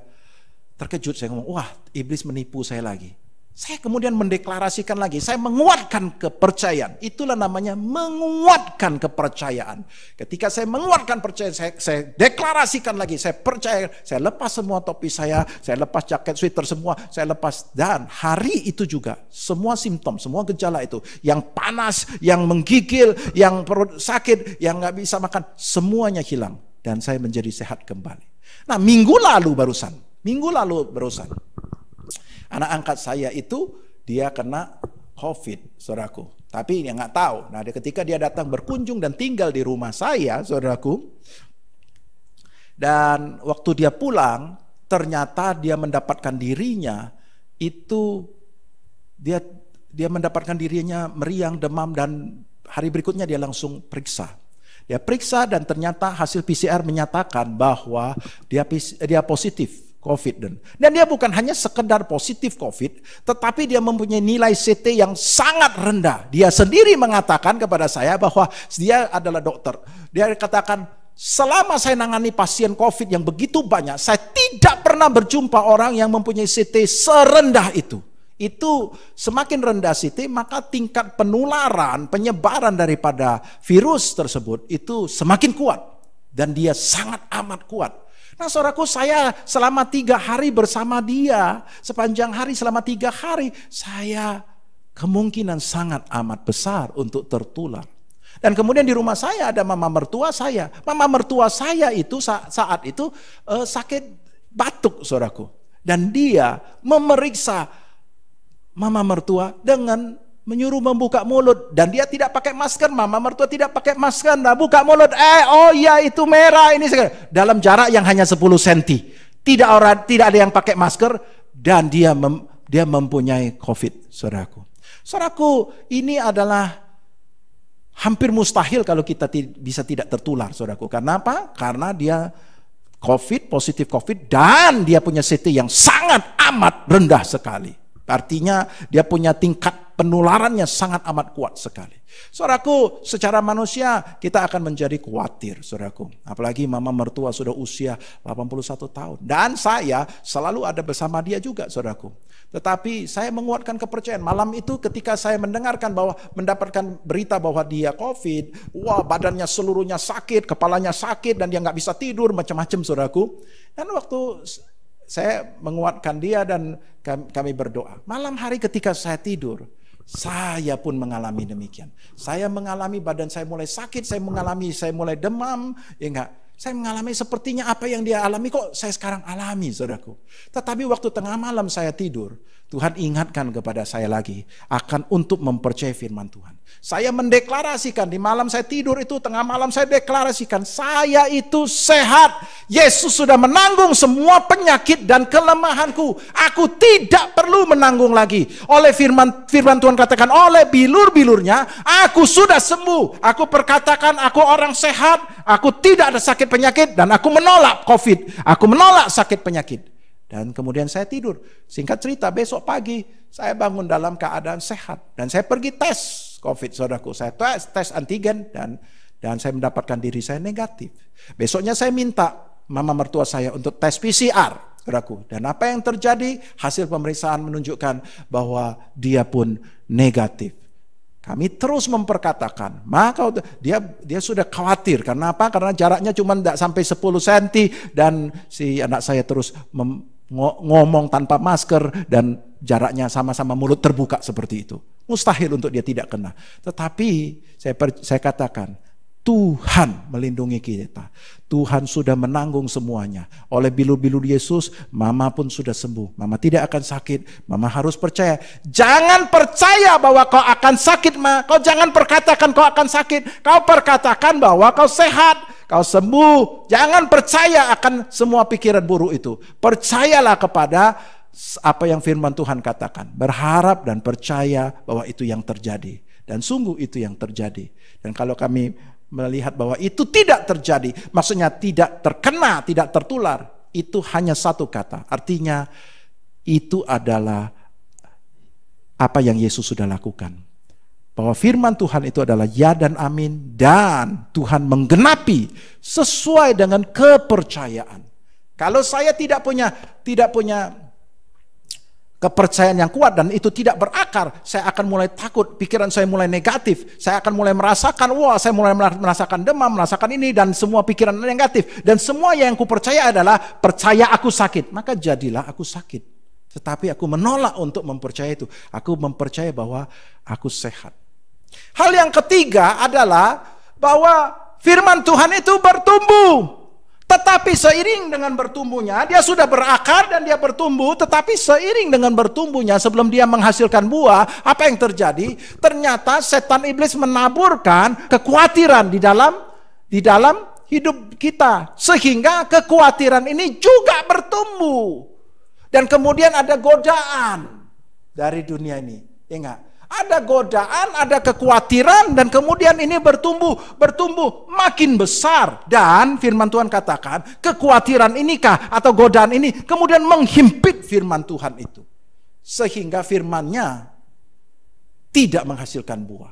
terkejut saya ngomong wah iblis menipu saya lagi saya kemudian mendeklarasikan lagi, saya menguatkan kepercayaan. Itulah namanya menguatkan kepercayaan. Ketika saya menguatkan percaya, saya, saya deklarasikan lagi, saya percaya, saya lepas semua topi saya, saya lepas jaket sweater semua, saya lepas. Dan hari itu juga, semua simptom, semua gejala itu, yang panas, yang menggigil, yang perut sakit, yang nggak bisa makan, semuanya hilang. Dan saya menjadi sehat kembali. Nah minggu lalu barusan, minggu lalu barusan, Anak angkat saya itu dia kena COVID, saudaraku. Tapi dia nggak tahu. Nah, ketika dia datang berkunjung dan tinggal di rumah saya, saudaraku, dan waktu dia pulang, ternyata dia mendapatkan dirinya itu dia dia mendapatkan dirinya meriang, demam dan hari berikutnya dia langsung periksa. Dia periksa dan ternyata hasil PCR menyatakan bahwa dia dia positif COVID. Dan, dia bukan hanya sekedar positif COVID, tetapi dia mempunyai nilai CT yang sangat rendah. Dia sendiri mengatakan kepada saya bahwa dia adalah dokter. Dia katakan, selama saya nangani pasien COVID yang begitu banyak, saya tidak pernah berjumpa orang yang mempunyai CT serendah itu. Itu semakin rendah CT, maka tingkat penularan, penyebaran daripada virus tersebut itu semakin kuat. Dan dia sangat amat kuat Nah saudaraku saya selama tiga hari bersama dia, sepanjang hari selama tiga hari, saya kemungkinan sangat amat besar untuk tertular. Dan kemudian di rumah saya ada mama mertua saya. Mama mertua saya itu saat itu uh, sakit batuk saudaraku. Dan dia memeriksa mama mertua dengan menyuruh membuka mulut dan dia tidak pakai masker, mama mertua tidak pakai masker, nah buka mulut, eh oh ya itu merah ini segala dalam jarak yang hanya 10 cm. Tidak orang tidak ada yang pakai masker dan dia mem, dia mempunyai Covid, Saudaraku. Saudaraku, ini adalah hampir mustahil kalau kita bisa tidak tertular, Saudaraku. Karena apa? Karena dia COVID, positif COVID, dan dia punya CT yang sangat amat rendah sekali. Artinya dia punya tingkat penularannya sangat amat kuat sekali. Saudaraku, secara manusia kita akan menjadi khawatir, saudaraku. Apalagi mama mertua sudah usia 81 tahun. Dan saya selalu ada bersama dia juga, saudaraku. Tetapi saya menguatkan kepercayaan. Malam itu ketika saya mendengarkan bahwa mendapatkan berita bahwa dia COVID, wah badannya seluruhnya sakit, kepalanya sakit, dan dia nggak bisa tidur, macam-macam, saudaraku. Dan waktu saya menguatkan dia dan kami berdoa. Malam hari ketika saya tidur, saya pun mengalami demikian. Saya mengalami badan saya mulai sakit, saya mengalami saya mulai demam, ya enggak. Saya mengalami sepertinya apa yang dia alami kok saya sekarang alami, Saudaraku. Tetapi waktu tengah malam saya tidur, Tuhan ingatkan kepada saya lagi akan untuk mempercayai firman Tuhan. Saya mendeklarasikan di malam saya tidur itu tengah malam saya deklarasikan saya itu sehat. Yesus sudah menanggung semua penyakit dan kelemahanku. Aku tidak perlu menanggung lagi. Oleh firman firman Tuhan katakan oleh bilur-bilurnya aku sudah sembuh. Aku perkatakan aku orang sehat, aku tidak ada sakit penyakit dan aku menolak Covid. Aku menolak sakit penyakit. Dan kemudian saya tidur. Singkat cerita besok pagi saya bangun dalam keadaan sehat dan saya pergi tes COVID, saudaraku. Saya tes, tes antigen dan dan saya mendapatkan diri saya negatif. Besoknya saya minta mama mertua saya untuk tes PCR, saudaraku. Dan apa yang terjadi? Hasil pemeriksaan menunjukkan bahwa dia pun negatif. Kami terus memperkatakan, maka dia dia sudah khawatir karena apa? Karena jaraknya cuma tidak sampai 10 cm dan si anak saya terus ngomong tanpa masker dan jaraknya sama-sama mulut terbuka seperti itu. Mustahil untuk dia tidak kena. Tetapi saya, per, saya katakan, Tuhan melindungi kita. Tuhan sudah menanggung semuanya. Oleh bilu-bilu Yesus, mama pun sudah sembuh. Mama tidak akan sakit. Mama harus percaya. Jangan percaya bahwa kau akan sakit, ma. Kau jangan perkatakan kau akan sakit. Kau perkatakan bahwa kau sehat. Kau sembuh. Jangan percaya akan semua pikiran buruk itu. Percayalah kepada apa yang firman Tuhan katakan. Berharap dan percaya bahwa itu yang terjadi. Dan sungguh itu yang terjadi. Dan kalau kami melihat bahwa itu tidak terjadi, maksudnya tidak terkena, tidak tertular, itu hanya satu kata. Artinya itu adalah apa yang Yesus sudah lakukan. Bahwa firman Tuhan itu adalah ya dan amin dan Tuhan menggenapi sesuai dengan kepercayaan. Kalau saya tidak punya tidak punya kepercayaan yang kuat dan itu tidak berakar, saya akan mulai takut, pikiran saya mulai negatif, saya akan mulai merasakan, wah saya mulai merasakan demam, merasakan ini dan semua pikiran negatif. Dan semua yang kupercaya adalah percaya aku sakit, maka jadilah aku sakit. Tetapi aku menolak untuk mempercaya itu. Aku mempercaya bahwa aku sehat. Hal yang ketiga adalah bahwa firman Tuhan itu bertumbuh. Tetapi seiring dengan bertumbuhnya, dia sudah berakar dan dia bertumbuh, tetapi seiring dengan bertumbuhnya sebelum dia menghasilkan buah, apa yang terjadi? Ternyata setan iblis menaburkan kekhawatiran di dalam di dalam hidup kita sehingga kekhawatiran ini juga bertumbuh. Dan kemudian ada godaan dari dunia ini. Ingat, ada godaan, ada kekhawatiran dan kemudian ini bertumbuh, bertumbuh makin besar dan firman Tuhan katakan, kekhawatiran inikah atau godaan ini kemudian menghimpit firman Tuhan itu. Sehingga firmannya tidak menghasilkan buah.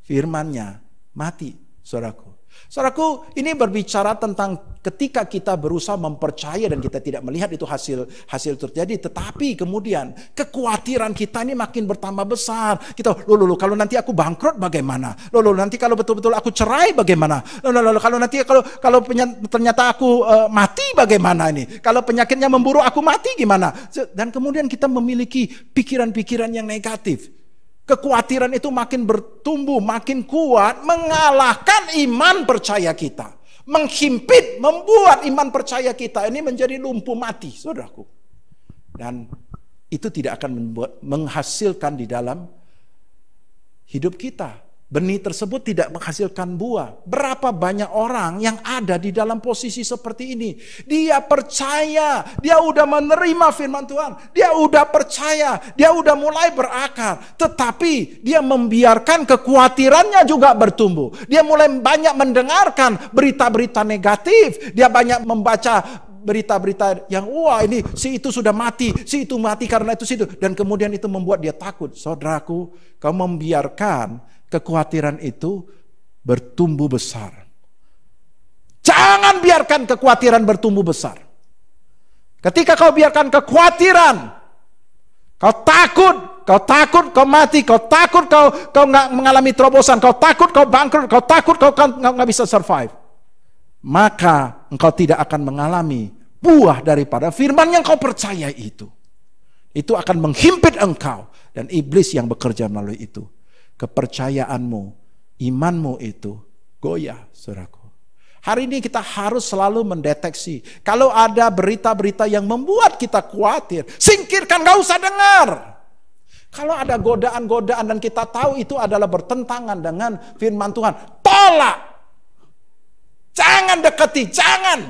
Firmannya mati, Saudaraku. Saudaraku, ini berbicara tentang ketika kita berusaha mempercaya dan kita tidak melihat itu hasil hasil terjadi, tetapi kemudian kekhawatiran kita ini makin bertambah besar. Kita, lo lo kalau nanti aku bangkrut bagaimana? Lo lo nanti kalau betul-betul aku cerai bagaimana? Lo lo kalau nanti kalau kalau ternyata aku uh, mati bagaimana ini? Kalau penyakitnya memburu aku mati gimana? Dan kemudian kita memiliki pikiran-pikiran yang negatif. Kekhawatiran itu makin bertumbuh, makin kuat, mengalahkan iman percaya kita. Menghimpit, membuat iman percaya kita ini menjadi lumpuh mati, saudaraku. Dan itu tidak akan membuat, menghasilkan di dalam hidup kita benih tersebut tidak menghasilkan buah. Berapa banyak orang yang ada di dalam posisi seperti ini? Dia percaya, dia udah menerima firman Tuhan, dia udah percaya, dia udah mulai berakar, tetapi dia membiarkan kekhawatirannya juga bertumbuh. Dia mulai banyak mendengarkan berita-berita negatif, dia banyak membaca berita-berita yang wah ini si itu sudah mati, si itu mati karena itu si itu. dan kemudian itu membuat dia takut. Saudaraku, kau membiarkan kekhawatiran itu bertumbuh besar. Jangan biarkan kekhawatiran bertumbuh besar. Ketika kau biarkan kekhawatiran, kau takut, kau takut kau mati, kau takut kau kau nggak mengalami terobosan, kau takut kau bangkrut, kau takut kau kan nggak bisa survive, maka engkau tidak akan mengalami buah daripada firman yang kau percaya itu. Itu akan menghimpit engkau dan iblis yang bekerja melalui itu kepercayaanmu, imanmu itu goyah, saudaraku. Hari ini kita harus selalu mendeteksi. Kalau ada berita-berita yang membuat kita khawatir, singkirkan, gak usah dengar. Kalau ada godaan-godaan dan kita tahu itu adalah bertentangan dengan firman Tuhan, tolak. Jangan deketi, jangan.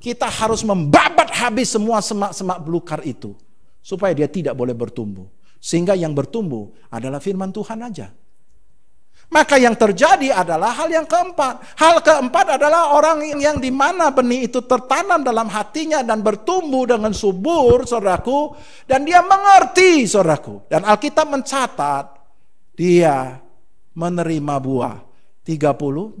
Kita harus membabat habis semua semak-semak belukar itu. Supaya dia tidak boleh bertumbuh. Sehingga yang bertumbuh adalah firman Tuhan aja. Maka yang terjadi adalah hal yang keempat. Hal keempat adalah orang yang, yang di mana benih itu tertanam dalam hatinya dan bertumbuh dengan subur, saudaraku. Dan dia mengerti, saudaraku. Dan Alkitab mencatat, dia menerima buah 30, 60,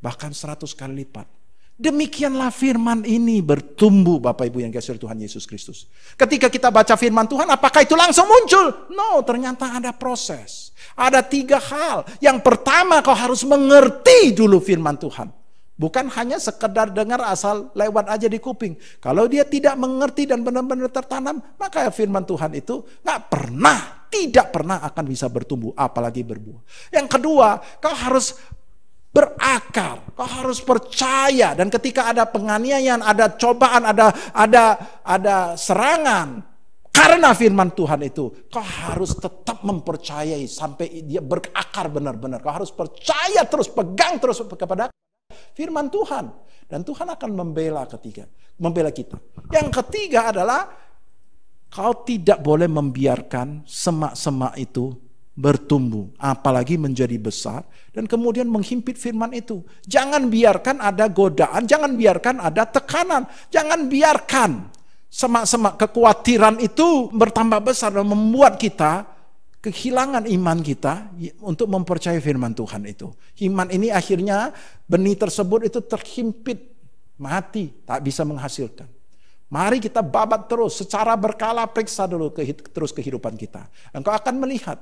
bahkan 100 kali lipat. Demikianlah firman ini bertumbuh Bapak Ibu yang kasih Tuhan Yesus Kristus. Ketika kita baca firman Tuhan, apakah itu langsung muncul? No, ternyata ada proses. Ada tiga hal. Yang pertama kau harus mengerti dulu firman Tuhan. Bukan hanya sekedar dengar asal lewat aja di kuping. Kalau dia tidak mengerti dan benar-benar tertanam, maka firman Tuhan itu nggak pernah, tidak pernah akan bisa bertumbuh, apalagi berbuah. Yang kedua, kau harus berakar. Kau harus percaya dan ketika ada penganiayaan, ada cobaan, ada ada ada serangan karena firman Tuhan itu, kau harus tetap mempercayai sampai dia berakar benar-benar. Kau harus percaya terus, pegang terus kepada firman Tuhan dan Tuhan akan membela ketiga, membela kita. Yang ketiga adalah kau tidak boleh membiarkan semak-semak itu bertumbuh, apalagi menjadi besar, dan kemudian menghimpit firman itu. Jangan biarkan ada godaan, jangan biarkan ada tekanan, jangan biarkan semak-semak kekhawatiran itu bertambah besar dan membuat kita kehilangan iman kita untuk mempercayai firman Tuhan itu. Iman ini akhirnya benih tersebut itu terhimpit, mati, tak bisa menghasilkan. Mari kita babat terus secara berkala periksa dulu terus kehidupan kita. Engkau akan melihat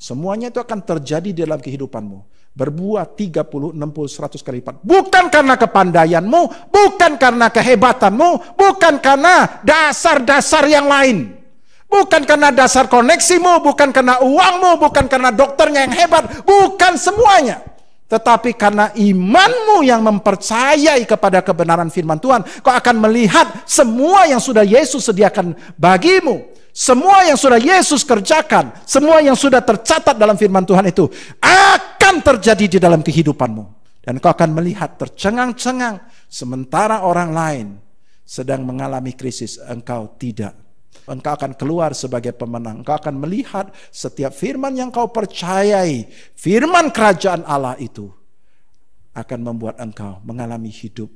Semuanya itu akan terjadi dalam kehidupanmu. Berbuah 30, 60, 100 kali lipat. Bukan karena kepandaianmu, bukan karena kehebatanmu, bukan karena dasar-dasar yang lain. Bukan karena dasar koneksimu, bukan karena uangmu, bukan karena dokternya yang hebat, bukan semuanya. Tetapi karena imanmu yang mempercayai kepada kebenaran firman Tuhan, kau akan melihat semua yang sudah Yesus sediakan bagimu semua yang sudah Yesus kerjakan, semua yang sudah tercatat dalam firman Tuhan itu akan terjadi di dalam kehidupanmu. Dan kau akan melihat tercengang-cengang sementara orang lain sedang mengalami krisis, engkau tidak. Engkau akan keluar sebagai pemenang. Engkau akan melihat setiap firman yang kau percayai, firman kerajaan Allah itu akan membuat engkau mengalami hidup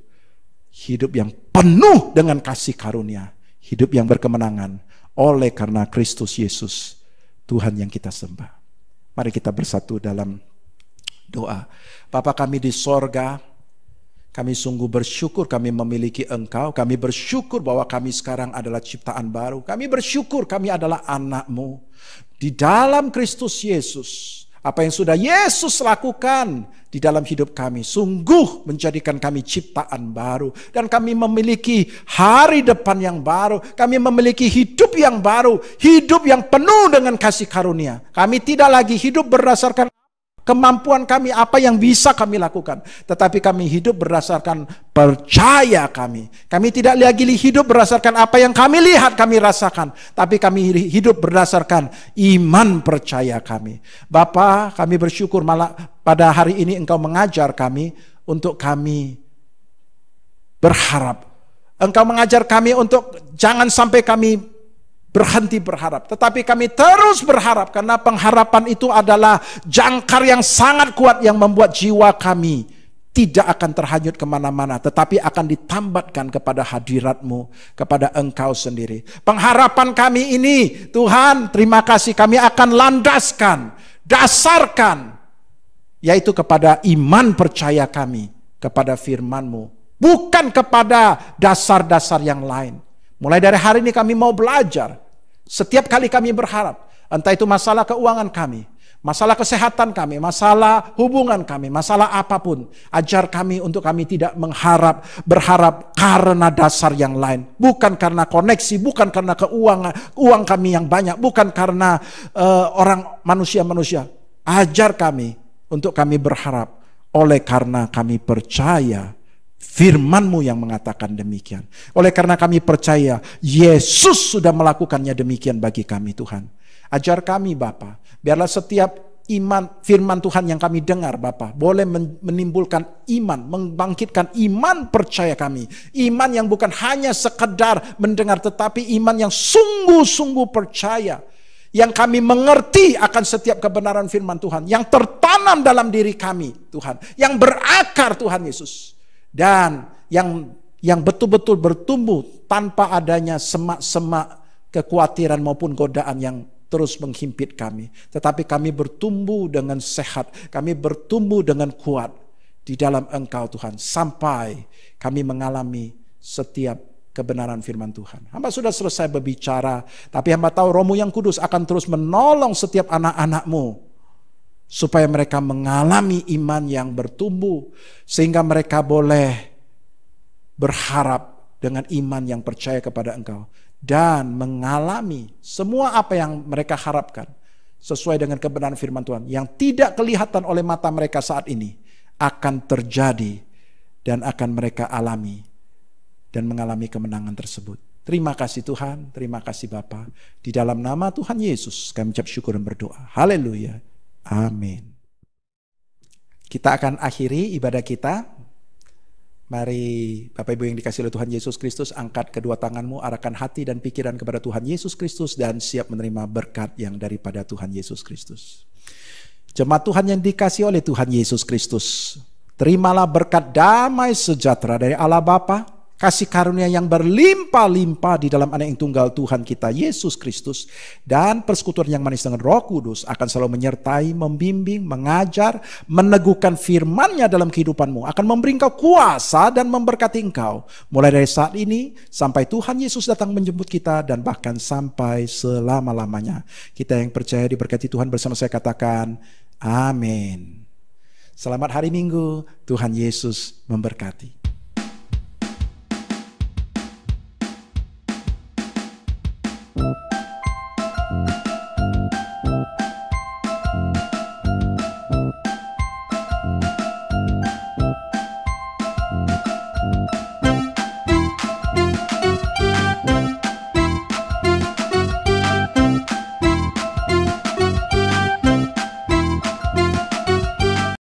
hidup yang penuh dengan kasih karunia, hidup yang berkemenangan, oleh karena Kristus Yesus Tuhan yang kita sembah. Mari kita bersatu dalam doa. Bapa kami di sorga, kami sungguh bersyukur kami memiliki engkau. Kami bersyukur bahwa kami sekarang adalah ciptaan baru. Kami bersyukur kami adalah anakmu. Di dalam Kristus Yesus, apa yang sudah Yesus lakukan di dalam hidup kami sungguh menjadikan kami ciptaan baru dan kami memiliki hari depan yang baru, kami memiliki hidup yang baru, hidup yang penuh dengan kasih karunia. Kami tidak lagi hidup berdasarkan kemampuan kami, apa yang bisa kami lakukan. Tetapi kami hidup berdasarkan percaya kami. Kami tidak lagi hidup berdasarkan apa yang kami lihat, kami rasakan. Tapi kami hidup berdasarkan iman percaya kami. Bapa, kami bersyukur malah pada hari ini engkau mengajar kami untuk kami berharap. Engkau mengajar kami untuk jangan sampai kami berhenti berharap. Tetapi kami terus berharap karena pengharapan itu adalah jangkar yang sangat kuat yang membuat jiwa kami tidak akan terhanyut kemana-mana, tetapi akan ditambatkan kepada hadiratmu, kepada engkau sendiri. Pengharapan kami ini, Tuhan terima kasih kami akan landaskan, dasarkan, yaitu kepada iman percaya kami, kepada firmanmu, bukan kepada dasar-dasar yang lain. Mulai dari hari ini kami mau belajar setiap kali kami berharap, entah itu masalah keuangan kami, masalah kesehatan kami, masalah hubungan kami, masalah apapun, ajar kami untuk kami tidak mengharap, berharap karena dasar yang lain, bukan karena koneksi, bukan karena keuangan, uang kami yang banyak, bukan karena uh, orang manusia-manusia. Ajar kami untuk kami berharap oleh karena kami percaya firmanmu yang mengatakan demikian. Oleh karena kami percaya Yesus sudah melakukannya demikian bagi kami Tuhan. Ajar kami Bapa, biarlah setiap iman firman Tuhan yang kami dengar Bapa boleh menimbulkan iman, membangkitkan iman percaya kami. Iman yang bukan hanya sekedar mendengar tetapi iman yang sungguh-sungguh percaya. Yang kami mengerti akan setiap kebenaran firman Tuhan. Yang tertanam dalam diri kami Tuhan. Yang berakar Tuhan Yesus dan yang yang betul-betul bertumbuh tanpa adanya semak-semak kekhawatiran maupun godaan yang terus menghimpit kami. Tetapi kami bertumbuh dengan sehat, kami bertumbuh dengan kuat di dalam Engkau Tuhan sampai kami mengalami setiap kebenaran firman Tuhan. Hamba sudah selesai berbicara, tapi hamba tahu rohmu yang kudus akan terus menolong setiap anak-anakmu supaya mereka mengalami iman yang bertumbuh sehingga mereka boleh berharap dengan iman yang percaya kepada Engkau dan mengalami semua apa yang mereka harapkan sesuai dengan kebenaran firman Tuhan yang tidak kelihatan oleh mata mereka saat ini akan terjadi dan akan mereka alami dan mengalami kemenangan tersebut. Terima kasih Tuhan, terima kasih Bapa. Di dalam nama Tuhan Yesus kami ucap syukur dan berdoa. Haleluya. Amin. Kita akan akhiri ibadah kita. Mari Bapak Ibu yang dikasih oleh Tuhan Yesus Kristus, angkat kedua tanganmu, arahkan hati dan pikiran kepada Tuhan Yesus Kristus dan siap menerima berkat yang daripada Tuhan Yesus Kristus. Jemaat Tuhan yang dikasih oleh Tuhan Yesus Kristus, terimalah berkat damai sejahtera dari Allah Bapa, kasih karunia yang berlimpah-limpah di dalam anak yang tunggal Tuhan kita Yesus Kristus dan persekutuan yang manis dengan Roh Kudus akan selalu menyertai, membimbing, mengajar, meneguhkan firman-Nya dalam kehidupanmu, akan memberi engkau kuasa dan memberkati engkau mulai dari saat ini sampai Tuhan Yesus datang menjemput kita dan bahkan sampai selama-lamanya. Kita yang percaya diberkati Tuhan bersama saya katakan amin. Selamat hari Minggu, Tuhan Yesus memberkati.